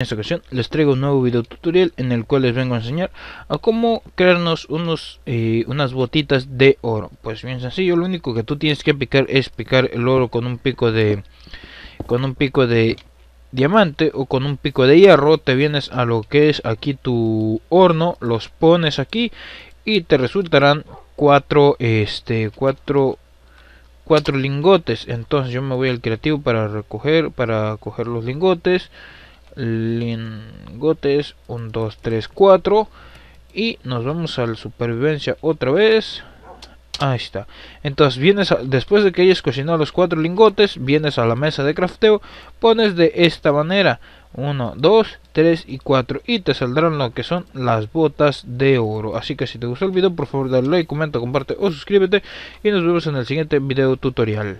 En esta ocasión les traigo un nuevo video tutorial en el cual les vengo a enseñar a cómo crearnos unos, eh, unas botitas de oro. Pues bien sencillo, lo único que tú tienes que picar es picar el oro con un pico de con un pico de diamante o con un pico de hierro. Te vienes a lo que es aquí tu horno, los pones aquí y te resultarán cuatro este cuatro cuatro lingotes. Entonces yo me voy al creativo para recoger para coger los lingotes lingotes 1 2 3 4 y nos vamos la supervivencia otra vez ahí está entonces vienes después de que hayas cocinado los cuatro lingotes vienes a la mesa de crafteo pones de esta manera 1 2 3 y 4 y te saldrán lo que son las botas de oro así que si te gustó el video por favor dale like comenta comparte o suscríbete y nos vemos en el siguiente video tutorial